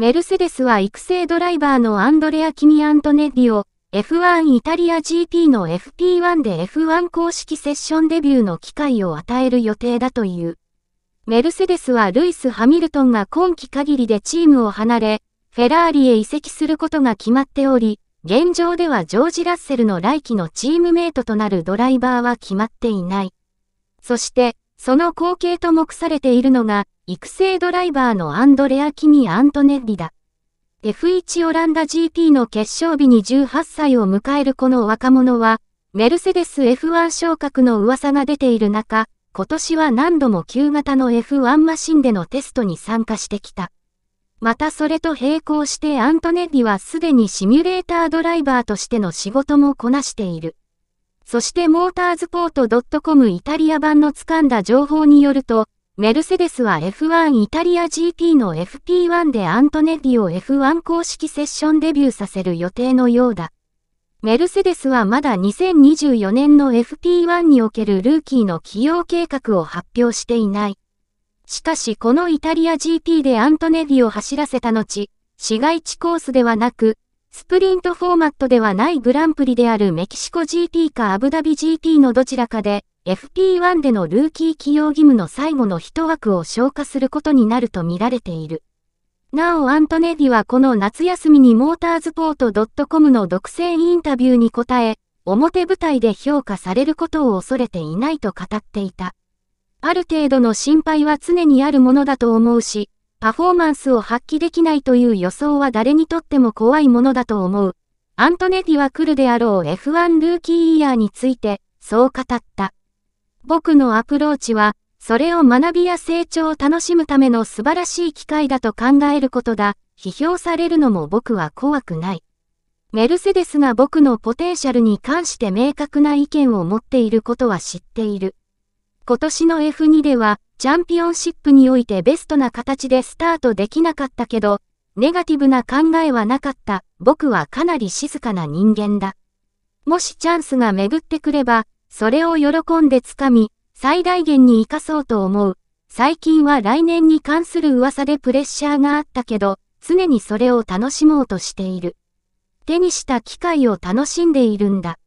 メルセデスは育成ドライバーのアンドレア・キミ・アントネッリを F1 イタリア GP の FP1 で F1 公式セッションデビューの機会を与える予定だという。メルセデスはルイス・ハミルトンが今季限りでチームを離れ、フェラーリへ移籍することが決まっており、現状ではジョージ・ラッセルの来季のチームメイトとなるドライバーは決まっていない。そして、その後継と目されているのが、育成ドライバーのアンドレア・キミ・アントネッリだ。F1 オランダ GP の決勝日に18歳を迎えるこの若者は、メルセデス F1 昇格の噂が出ている中、今年は何度も旧型の F1 マシンでのテストに参加してきた。またそれと並行してアントネッリはすでにシミュレータードライバーとしての仕事もこなしている。そしてモーターズポート .com イタリア版の掴んだ情報によると、メルセデスは F1 イタリア GP の FP1 でアントネディを F1 公式セッションデビューさせる予定のようだ。メルセデスはまだ2024年の FP1 におけるルーキーの起用計画を発表していない。しかしこのイタリア GP でアントネディを走らせた後、市街地コースではなく、スプリントフォーマットではないグランプリであるメキシコ GP かアブダビ GP のどちらかで、FP1 でのルーキー起用義務の最後の一枠を消化することになると見られている。なおアントネディはこの夏休みにモーターズポート .com の独占インタビューに答え、表舞台で評価されることを恐れていないと語っていた。ある程度の心配は常にあるものだと思うし、パフォーマンスを発揮できないという予想は誰にとっても怖いものだと思う。アントネティは来るであろう F1 ルーキーイヤーについて、そう語った。僕のアプローチは、それを学びや成長を楽しむための素晴らしい機会だと考えることだ。批評されるのも僕は怖くない。メルセデスが僕のポテンシャルに関して明確な意見を持っていることは知っている。今年の F2 では、チャンピオンシップにおいてベストな形でスタートできなかったけど、ネガティブな考えはなかった。僕はかなり静かな人間だ。もしチャンスが巡ってくれば、それを喜んでつかみ、最大限に活かそうと思う。最近は来年に関する噂でプレッシャーがあったけど、常にそれを楽しもうとしている。手にした機会を楽しんでいるんだ。